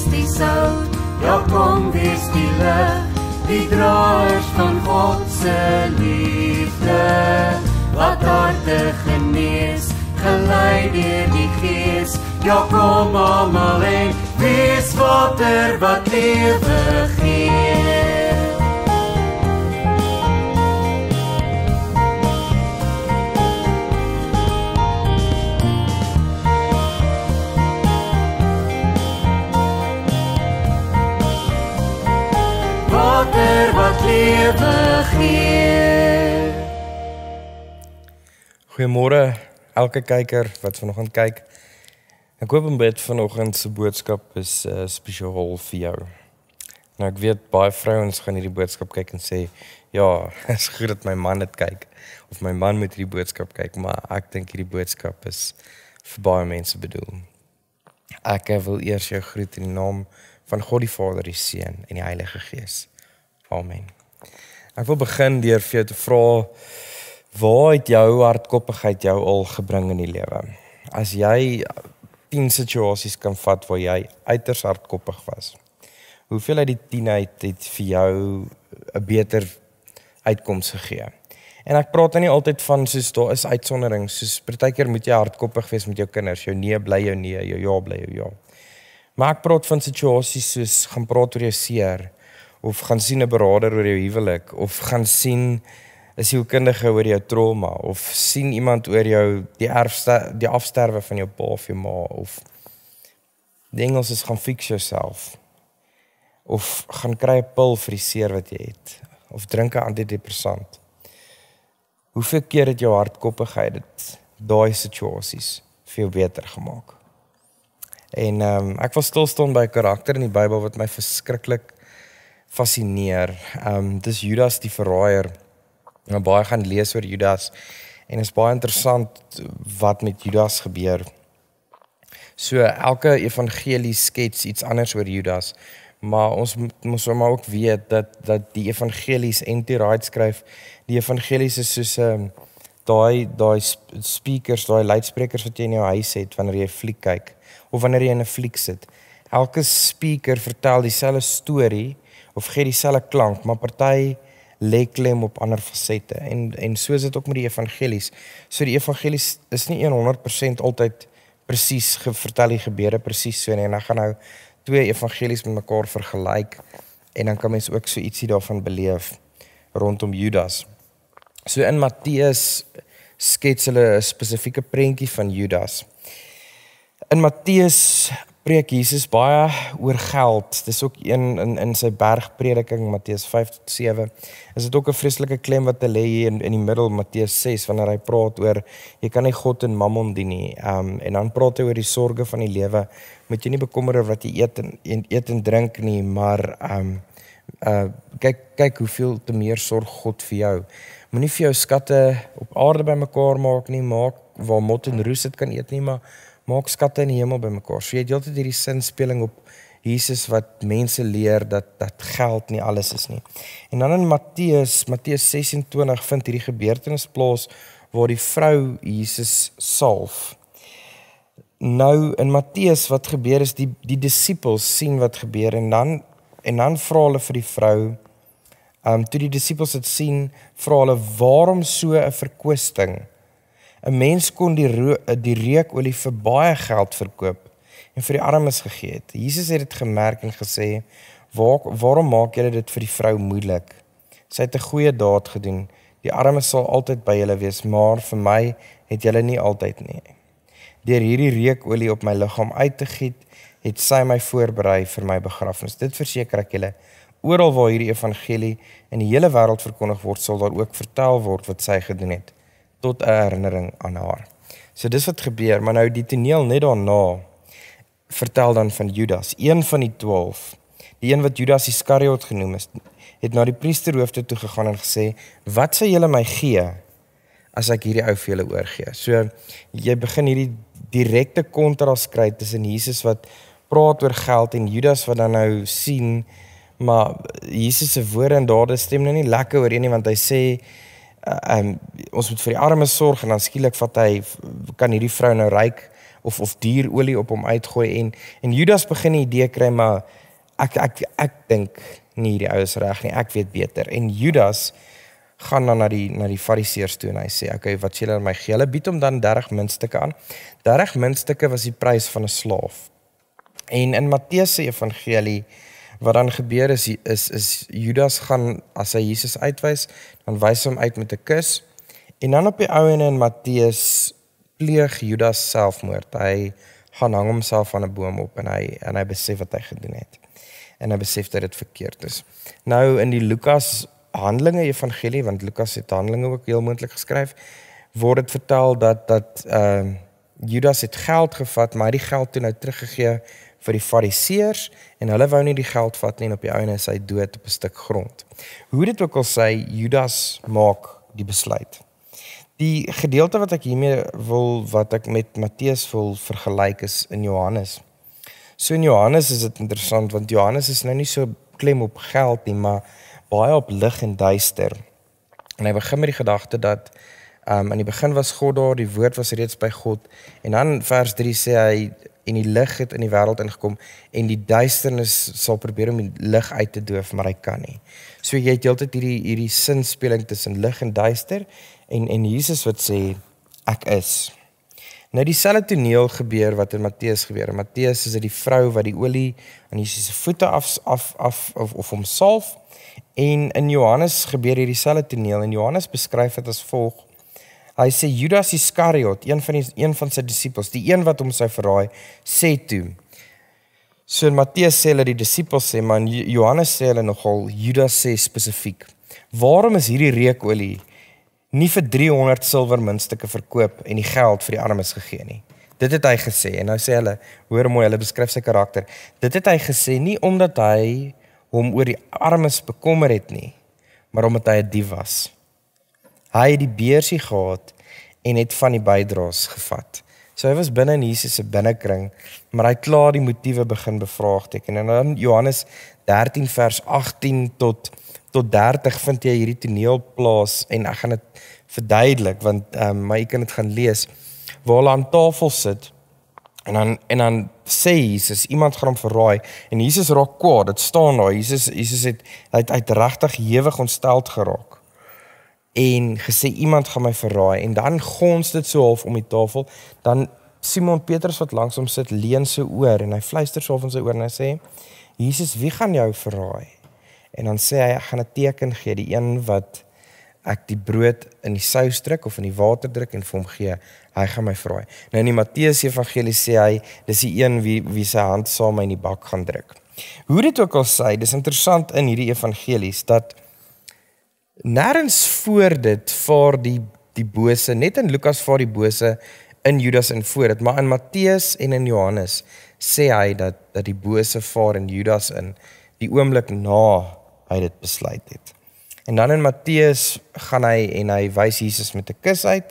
wees die sout, ja kom wees die lig, die draers van God se liefde. Wat harte genees, gelei deur die Gees, ja kom almal en wees water wat lewe gee. water wat lewe gee. Goeiemôre elke kyker wat vanoggend kyk. Ek hoop en bid vanoggend se boodskap is uh, spesiaal vir jou. Nou ek weet baie vrouens gaan hierdie boodskap kyk en sê ja, is goed dat my man dit kyk of my man moet hierdie boodskap kyk, maar ek dink hierdie boodskap is vir baie mense bedoel. Ek wil eers jou groet in die naam van God die Vader, die Seun en die Heilige Gees. Amen. Ek wil begin deur vir jou te vra waar het jou hardkoppigheid jou al gebring in die lewe? As jy 10 situasies kan vat waar jy uiters hardkoppig was. Hoeveel uit die 10 uit het vir jou 'n beter uitkoms gegee? En ek praat nou nie altyd van soos daar is uitsonderings, soos partykeer moet jy hardkoppig wees met jou kinders, jou nee bly jou nee, jou ja bly jou ja. Maar ek praat van situasies soos gaan praat oor jou seer, of gaan sien 'n beraader oor jou huwelik of gaan sien 'n sielkundige oor jou trauma of sien iemand oor jou die erfste die afsterwe van jou pa of jou ma of ding ons is gaan fix jouself of gaan kry 'n pil vir die seer wat jy het of drink 'n antidepressant. Hoeveel keer het jou hartkoppigheid dit daai situasies veel beter gemaak? En ehm um, ek was stil staan by 'n karakter in die Bybel wat my verskriklik fascineer. Ehm um, dis Judas die verraaier. En nou, baie gaan lees oor Judas en is baie interessant wat met Judas gebeur. So elke evangelie skets iets anders oor Judas, maar ons moet sommer ook weet dat dat die evangelies en die right skryf, die evangelies is soos 'n um, ehm, daai daai speakers, daai luidsprekers wat jy in jou huis het wanneer jy 'n fliek kyk of wanneer jy in 'n fliek sit. Elke speaker vertel dieselfde storie of gee dieselfde klank, maar party lê klem op ander fasette. En en so is dit ook met die evangelies. So die evangelies is nie 100% altyd presies vertel die gebeure presies so nie. En dan gaan nou twee evangelies met mekaar vergelyk en dan kan mens ook so ietsie daarvan beleef rondom Judas. So in Matteus skets hulle 'n spesifieke prentjie van Judas. In Matteus preek Jesus baie oor geld. Dis ook een in in sy bergprediking Matteus 5 tot 7. Is dit ook 'n vreeslike klem wat hy lê hier in in die middel Matteus 6 wanneer hy praat oor jy kan nie God en Mammon dien nie. Ehm um, en dan praat hy oor die sorges van die lewe. Moet jy nie bekommer oor wat jy eet en, en eet en drink nie, maar ehm um, uh kyk kyk hoeveel te meer sorg God vir jou. Moenie vir jou skatte op aarde bymekaar maak nie, maak waar mot en roes dit kan eet nie, maar maak skatte in die hemel bymekaar. So jy het heeltyd hierdie sinspeling op Jesus wat mense leer dat dat geld nie alles is nie. En dan in Matteus, Matteus 26 vind hierdie gebeurtenis plaas waar die vrou Jesus salf. Nou in Matteus wat gebeur is die die disippels sien wat gebeur en dan en dan vra hulle vir die vrou. Ehm um, toe die disippels dit sien, vra hulle waarom so 'n verkwisting? 'n mens kon die die reukolie vir baie geld verkoop en vir die armes gegee het. Jesus het dit gemerk en gesê: "Waar waarom maak julle dit vir die vrou moeilik? Sy het 'n goeie daad gedoen. Die armes sal altyd by julle wees, maar vir my het julle nie altyd nie." Deur hierdie reukolie op my liggaam uit te giet, het sy my voorberei vir my begrafnis. Dit verseker ek julle, oral waar hierdie evangelie in die hele wêreld verkondig word, sal daar ook vertel word wat sy gedoen het tot herinnering aan haar. So dis wat gebeur, maar nou die toneel net daarna vertel dan van Judas, een van die 12, die een wat Judas Iskariot genoem is, het na die priesterhoofde toe gegaan en gesê: "Wat sal julle my gee as ek hierdie ou vir julle oorgee?" So jy begin hierdie direkte kontras kry tussen Jesus wat praat oor geld en Judas wat dan nou sien maar Jesus se woorde en dade stem nou nie lekker ooreen nie want hy sê Eh, ehm um, ons moet vir die armes sorg en dan skielik vat hy kan hierdie vrou nou ryk of of duur olie op hom uitgooi en en Judas begin 'n idee kry maar ek ek ek, ek dink nie hierdie ou is reg nie. Ek weet beter. En Judas gaan dan na die na die fariseërs toe en hy sê, "Oké, okay, wat sê julle aan my gele? Bied hom dan 30 muntstukke aan." 30 muntstukke was die prys van 'n slaaf. En in Matteus se evangelie wat dan gebeur is is is Judas gaan as hy Jesus uitwys, dan wys hy hom uit met 'n kus. En dan op die ou en in Matteus pleeg Judas selfmoord. Hy gaan hang homself van 'n boom op en hy en hy besef wat hy gedoen het. En hy besef dat dit verkeerd is. Nou in die Lukas Handelinge Evangelie want Lukas het Handelinge ook heel moontlik geskryf word dit vertel dat dat ehm uh, Judas het geld gevat maar hy het die geld toe nou teruggegee vir die fariseërs en hulle wou nie die geld vat nie en op die ou en hy dood op 'n stuk grond. Hoe dit ook al sy Judas maak die besluit. Die gedeelte wat ek hiermee wil wat ek met Matteus wil vergelyk is in Johannes. So in Johannes is dit interessant want Johannes is nou nie so klem op geld nie, maar baie op lig en duister. En hy begin met die gedagte dat Um in die begin was God daar, die woord was reeds by God. En dan vers 3 sê hy en die lig het in die wêreld ingekom en die duisternis sal probeer om die lig uit te doof, maar hy kan nie. So jy het heeltyd hierdie hierdie sinspeling tussen lig en duister en en Jesus wat sê ek is. Nou dieselfde toneel gebeur wat in Matteus gebeur. Matteus is dit die vrou wat die olie aan Jesus se voete af af af of, of hom salf en in Johannes gebeur hierdie dieselfde toneel en Johannes beskryf dit as volg Hy sê Judas Iskariot, een van die een van sy disippels, die een wat hom sou verraai, sê toe. So in Matteus sê hulle die disippels sê maar Johannes sê hulle nogal Judas sê spesifiek. Waarom is hierdie reukolie nie vir 300 silwer muntstukke verkoop en die geld vir die armes gegee nie? Dit het hy gesê en nou sê hulle, hoor mooi, hulle beskryf sy karakter. Dit het hy gesê nie omdat hy hom oor die armes bekommer het nie, maar omdat hy 'n dief was. Hy het die beursie gehad en het van die bydraes gevat. So hy was binne in Jesus se binnekring, maar hy klaar die motiewe begin bevraagteken. En dan Johannes 13 vers 18 tot tot 30 vind jy hierdie toneel plaas en ek gaan dit verduidelik want ehm um, maar jy kan dit gaan lees waar hulle aan tafel sit en dan en dan sê Jesus iemand gaan hom verraai en Jesus raak kwaad. Dit staan daar. Jesus Jesus het hy het, het regtig hewig ontsteld geraak en gesê iemand gaan my verraai en dan gons dit so half om die tafel dan Simon Petrus wat langs hom sit leen sy oor en hy fluister so half in sy oor en hy sê Jesus wie gaan jou verraai en dan sê hy ek gaan 'n teken gee die een wat ek die brood in die sous druk of in die water druk en vir hom gee hy gaan my verraai nou in die Matteus evangelie sê hy dis die een wie wie sy hand saam in die bak gaan druk hoe dit ook al sê dis interessant in hierdie evangelies dat Nêrens voor dit vaar die die bose net in Lukas vaar die bose in Judas en voor dit, maar in Matteus en in Johannes sê hy dat dat die bose vaar in Judas in die oomblik na hy dit besluit het. En dan in Matteus gaan hy en hy wys Jesus met 'n kus uit.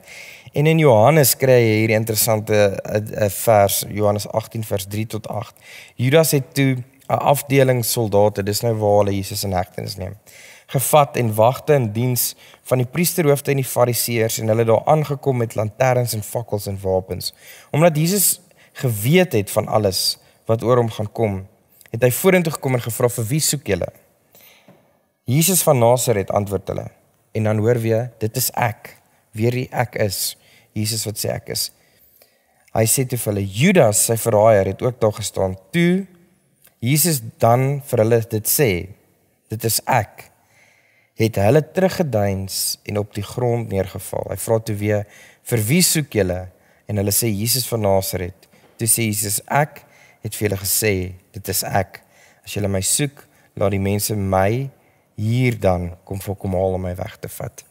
En in Johannes kry jy hierdie interessante eh, eh, vers Johannes 18 vers 3 tot 8. Judas het toe 'n afdeling soldate, dis nou waar hulle Jesus in hegtenis neem gevat en wagte in diens van die priesterhoofde en die fariseërs en hulle daar aangekom met lanterns en fakkels en wapens. Omdat Jesus geweet het van alles wat oor hom gaan kom, het hy vorentoe gekom en gevra vir wie soek julle? Jesus van Nasaret antwoord hulle. En dan hoor weer, dit is ek, weer die ek is. Jesus wat sê ek is. Hy sê te hulle Judas, sy verraaier, het ook daar gestaan. Toe Jesus dan vir hulle dit sê, dit is ek, het hulle teruggeduins en op die grond neergeval. Hy vra toe weer: "Vir wie soek julle?" En hulle sê: "Jesus van Nasaret." Toe sê Jesus: "Ek het vir julle gesê, dit is ek. As julle my soek, laat die mense my hier dan kom vir kom haal om my weg te vat."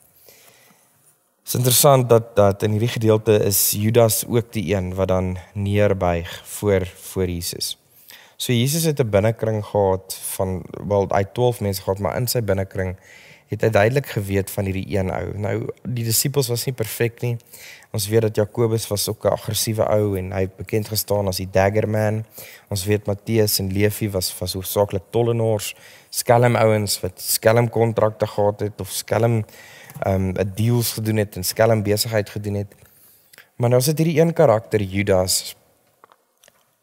Dit is interessant dat dat in hierdie gedeelte is Judas ook die een wat dan neerbuig voor voor Jesus. So Jesus het 'n binnekring gehad van wel hy 12 mense gehad, maar in sy binnekring het hy duidelik geweet van hierdie een ou. Nou die disippels was nie perfek nie. Ons weet dat Jakobus was ook 'n aggressiewe ou en hy het bekend gestaan as die dagger man. Ons weet Matteus en Leefi was was hoofsaaklik tollenaars, skelm ouens wat skelm kontrakte gehad het of skelm ehm um, deals gedoen het en skelm besigheid gedoen het. Maar nou is dit hierdie een karakter Judas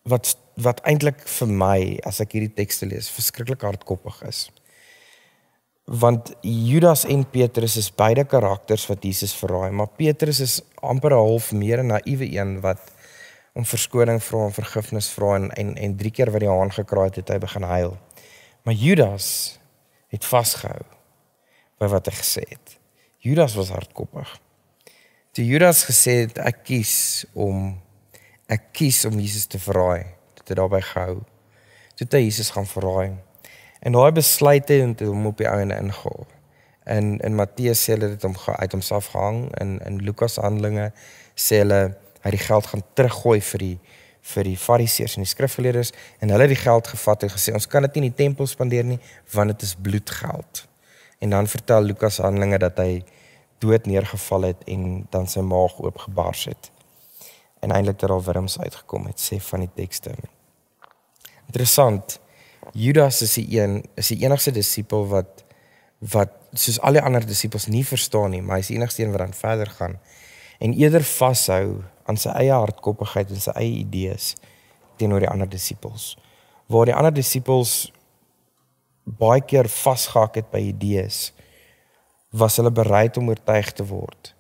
wat wat eintlik vir my as ek hierdie tekste lees verskriklik hardkoppig is want Judas en Petrus is beide karakters wat Jesus verraai, maar Petrus is amper 'n half meer 'n naïewe een wat om verskoning vra en vergifnis vra en en en drie keer wat die haan gekraai het, het hy begin huil. Maar Judas het vasgehou by wat hy gesê het. Judas was hardkoppig. Toe Judas gesê het ek kies om ek kies om Jesus te verraai, het hy daarbey gehou. Toe het hy Jesus gaan verraai. En daai besluit het hom op die einde ingehaal. En en Matteus sê hulle het hom uit homself gehang en en Lukas Handelinge sê hulle hy die geld gaan teruggooi vir die vir die fariseërs en die skrifgeleerdes en hulle het die geld gevat en gesê ons kan dit nie in die tempel spandeer nie want dit is bloedgeld. En dan vertel Lukas Handelinge dat hy dood neergeval het en dan sy maag oopgebars het. En eintlik het daar wurms uitgekom het sê van die tekste. Interessant. Judas is die een, is die enigste disipel wat wat soos al die ander disipels nie verstaan nie, maar hy is die enigste een wat dan verder gaan en eerder vashou aan sy eie hardkoppigheid en sy eie idees teenoor die ander disipels. Waar die ander disipels baie keer vasgehak het by idees, was hulle bereid om oortuig te word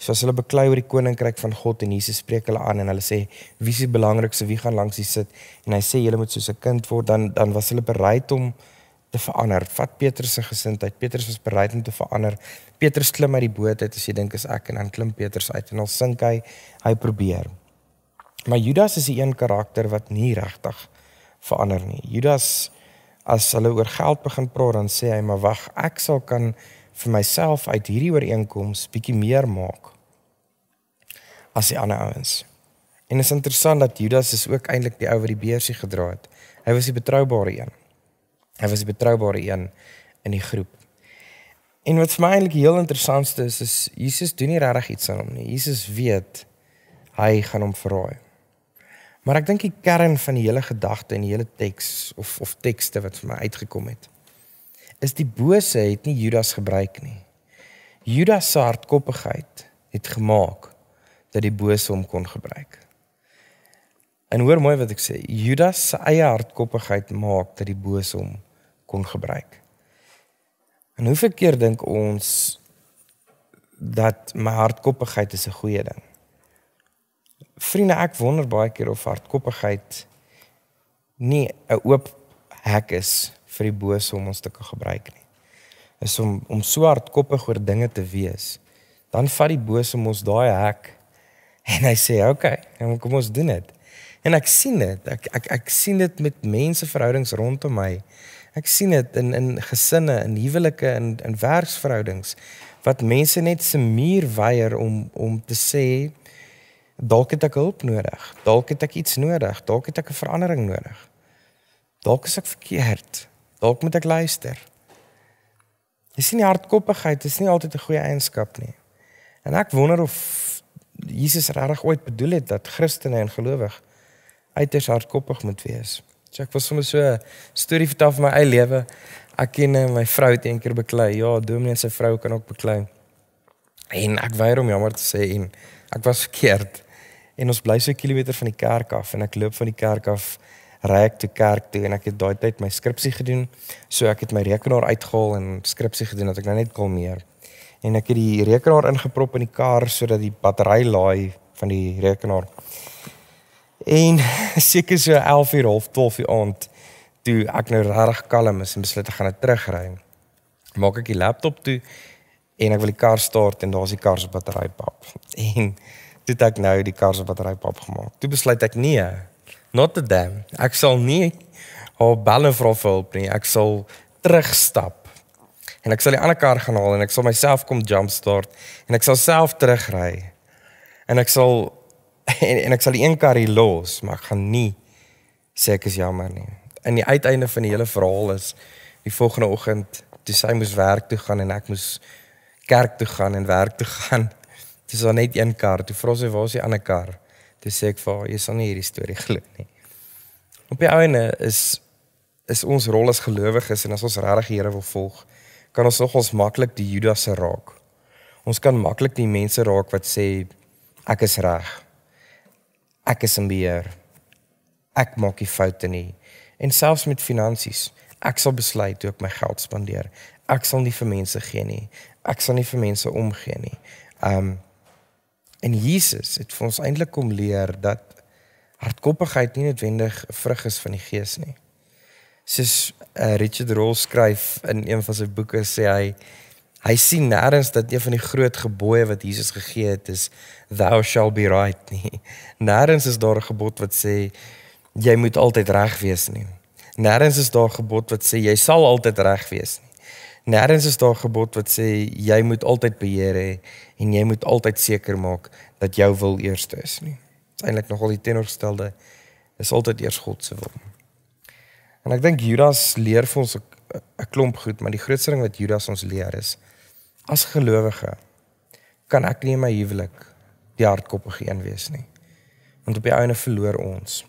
soos hulle beklei oor die koninkryk van God en Jesus spreek hulle aan en hulle sê wie is die belangrikste wie gaan langs die sit en hy sê julle moet soos 'n kind word dan dan was hulle bereid om te verander vat Petrus se gesindheid Petrus was bereid om te verander Petrus klim uit die boot uit as jy dink is ek en dan klim Petrus uit en al sink hy hy probeer maar Judas is die een karakter wat nie regtig verander nie Judas as hulle oor geld begin praat dan sê hy maar wag ek sal kan vir myself uit hierdie ooreenkoms bietjie meer maak as die ander ouens. En is interessant dat Judas is ook eintlik die ou wat die beursie gedra het. Hy was die betroubare een. Hy was die betroubare een in die groep. En wat vir my eintlik heel interessantste is, is Jesus doen nie regtig iets aan hom nie. Jesus weet hy gaan hom verraai. Maar ek dink die kern van die hele gedagte en die hele teks of of tekste wat vir my uitgekom het, is die bose het nie Judas gebruik nie. Judas se hardkoppigheid het gemaak dat die bose hom kon gebruik. En hoor mooi wat ek sê, Judas se eie hardkoppigheid maak dat die bose hom kon gebruik. En hoe verkeer dink ons dat my hardkoppigheid is 'n goeie ding? Vriende, ek wonder baie keer of hardkoppigheid nie 'n oop hek is vir die bose om ons te kan gebruik nie. Is om om so hardkoppig oor dinge te wees, dan vat die bose mos daai hek En hy sê, "Oké, okay, nou kom ons doen dit." En ek sien dit. Ek ek ek sien dit met menseverhoudings rondom my. Ek sien dit in in gesinne, in huwelike, in in werksverhoudings wat mense net se muur weier om om te sê dalk het ek hulp nodig. Dalk het ek iets nodig. Dalk het ek 'n verandering nodig. Dalk is ek verkeerd. Dalk moet ek luister. Jy sien die hardkoppigheid is nie altyd 'n goeie eienskap nie. En ek wonder of Jesus regtig ooit bedoel het dat Christene en gelowig uiters hardkoppig moet wees. So ek was sommer so storie vertel van my eie lewe. Ek ken eh, my vrou het eendag beklei. Ja, dominee se vrou kan ook beklei. En ek weier om jammer te sê en ek was verkeerd. En ons bly so 'n kilometer van die kerk af en ek loop van die kerk af reg toe kerk toe en ek het daai tyd my skripsie gedoen. So ek het my rekenaar uitgehaal en skripsie gedoen dat ek nou net kalmeer en ek het die rekenaar ingeprop in die kar sodat die battery laai van die rekenaar. En seker so 11:30, 12:00 aand toe ek nou regtig kalm is en besluit ek gaan dit terugry. Maak ek die laptop toe en ek wil die kar start en daar's die kar se battery pap. En toe het ek nou die kar se battery pap gemaak. Toe besluit ek nee. Not the damn. Ek sal nie haar belle vra vir hulp nie. Ek sal terugstap en ek sal die ander kar gaan haal en ek sal myself kom jump start en ek sal self terugry. En ek sal en, en ek sal die een kar hier los, maar ek gaan nie sê ek is jammer nie. In die uiteinde van die hele verhaal is die volgende oggend, toe sy moes werk toe gaan en ek moes kerk toe gaan en werk toe gaan. Dit is dan net een kar. Toe vra sy waar is die ander kar? Toe sê ek vir haar, jy sal nie hierdie storie glo nie. Op die ouene is is ons rol as gelowiges en as ons regtig die Here wil volg, kan ons nogals maklik die Judasse raak. Ons kan maklik die mense raak wat sê ek is reg. Ek is in beheer. Ek maak nie foute nie. En selfs met finansies, ek sal besluit hoe ek my geld spandeer. Ek sal nie vir mense gee nie. Ek sal nie vir mense omgee nie. Um en Jesus het vir ons eintlik kom leer dat hardkoppigheid nie noodwendig vrug is van die Gees nie soos uh, eh, Richard Rohr skryf in een van sy boeke sê hy hy sien nêrens dat een van die groot gebooie wat Jesus gegee het is thou shall be right nie. Nêrens is daar 'n gebod wat sê jy moet altyd reg wees nie. Nêrens is daar 'n gebod wat sê jy sal altyd reg wees nie. Nêrens is daar 'n gebod wat sê jy moet altyd beheer hê en jy moet altyd seker maak dat jou wil eerste is nie. Dit is eintlik nogal die teenoorgestelde. Dit is altyd eers God se wil. Nie. En ek dink Judas leer vir ons 'n klomp goed, maar die grootste ding wat Judas ons leer is as gelowige kan ek nie my huwelik die hardkoppige een wees nie. Want op die einde verloor ons.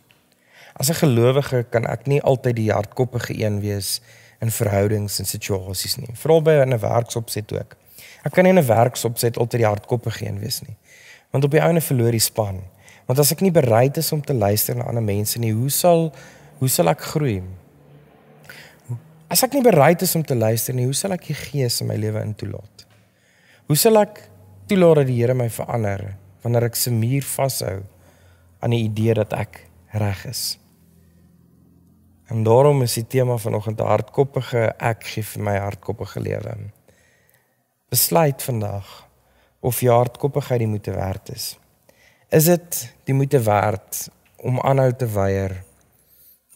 As 'n gelowige kan ek nie altyd die hardkoppige een wees in verhoudings en situasies nie. Veral by 'n werksopset ook. Ek kan nie in 'n werksopset altyd die hardkoppige een wees nie. Want op die einde verloor die span. Want as ek nie bereid is om te luister na ander mense nie, hoe sal hoe sal ek groei? as ek nie bereid is om te luister nie, hoe sal ek die gees in my lewe intoelaat? Hoe sal ek toelaat dat die Here my verander wanneer ek se muur vashou aan die idee dat ek reg is? En daarom is die tema vanoggend hardkoppige ek gee vir my hardkoppige lewe. Besluit vandag of jy hardkoppigheid die moete werd is. Is dit die moete werd om aanhou te weier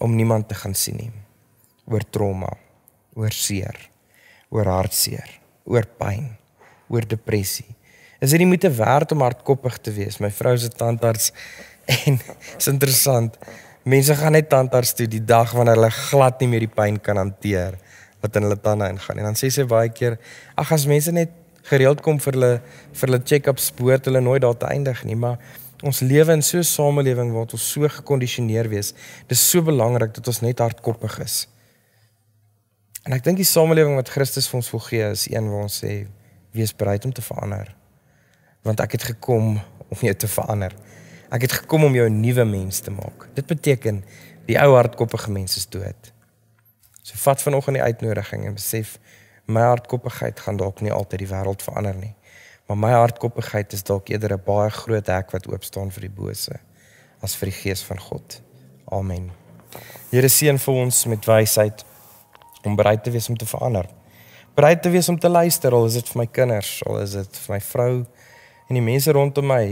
om niemand te gaan sien nie oor trauma oor seer, oor hartseer, oor pyn, oor depressie. Is dit nie moeite werd om hardkoppig te wees? My vrou se tandarts en is interessant. Mense gaan net tandarts toe die dag wanneer hulle glad nie meer die pyn kan hanteer wat in hulle tande ingaan. En dan sê sy baie keer, ag as mense net gereeld kom vir hulle vir hulle check-ups, hoor hulle nooit daar te eindig nie, maar ons lewe in so 'n samelewing waar ons so gekondisioneer wees, dis so belangrik dat ons net hardkoppig is. En ek dink die samelewing wat Christus vir ons wil gee is een waar ons sê wees bereid om te verander. Want ek het gekom om jou te verander. Ek het gekom om jou 'n nuwe mens te maak. Dit beteken die ou hardkoppige mens is dood. So vat vanoggend die uitnodiging en besef my hardkoppigheid gaan dalk nie altyd die wêreld verander nie. Maar my hardkoppigheid is dalk eerder 'n baie groot hek wat oop staan vir die bose as vir die gees van God. Amen. Here seën vir ons met wysheid om bereid te wees om te verander. Bereid te wees om te luister, al is dit vir my kinders, al is dit vir my vrou en die mense rondom my,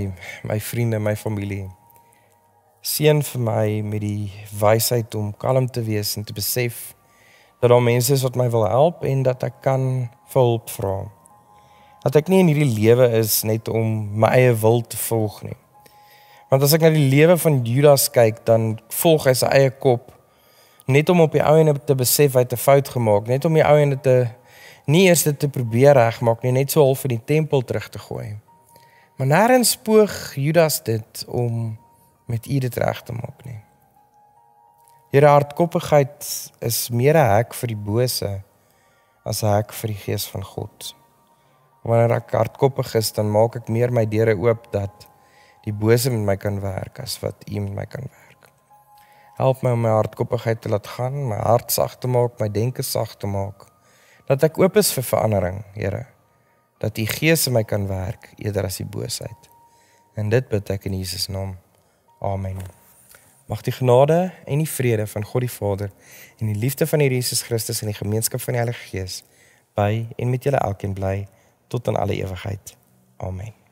my vriende, my familie. Seën vir my met die wysheid om kalm te wees en te besef dat daar mense is wat my wil help en dat ek kan vir hulp vra. Dat ek nie in hierdie lewe is net om my eie wil te volg nie. Want as ek na die lewe van Judas kyk, dan volg hy sy eie kop net om op die ou ene te besef hy het 'n fout gemaak, net om die ou ene te nie eers dit te probeer regmaak nie, net so half in die tempel terug te gooi. Maar nêrens poog Judas dit om met u dit reg te maak nie. Here hardkoppigheid is meer 'n hek vir die bose as 'n hek vir die gees van God. Wanneer ek hardkoppig is, dan maak ek meer my deure oop dat die bose met my kan werk as wat u met my kan werk. Help my om my hardkoppigheid te laat gaan, my hart sag te maak, my denke sag te maak. Dat ek oop is vir verandering, Here. Dat U Gees in my kan werk eerder as die boosheid. En dit bid ek in Jesus naam. Amen. Mag die genade en die vrede van God die Vader en die liefde van Here Jesus Christus en die gemeenskap van die Heilige Gees by en met julle alkeen bly tot aan alle ewigheid. Amen.